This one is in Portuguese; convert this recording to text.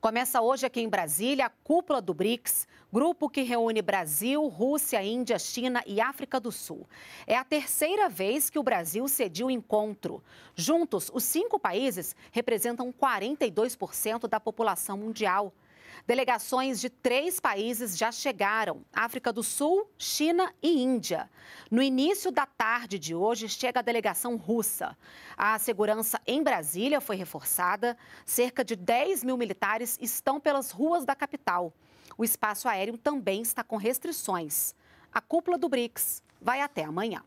Começa hoje aqui em Brasília a cúpula do BRICS, grupo que reúne Brasil, Rússia, Índia, China e África do Sul. É a terceira vez que o Brasil cediu o encontro. Juntos, os cinco países representam 42% da população mundial. Delegações de três países já chegaram: África do Sul, China e Índia. No início da tarde de hoje, chega a delegação russa. A segurança em Brasília foi reforçada. Cerca de 10 mil militares estão pelas ruas da capital. O espaço aéreo também está com restrições. A cúpula do BRICS vai até amanhã.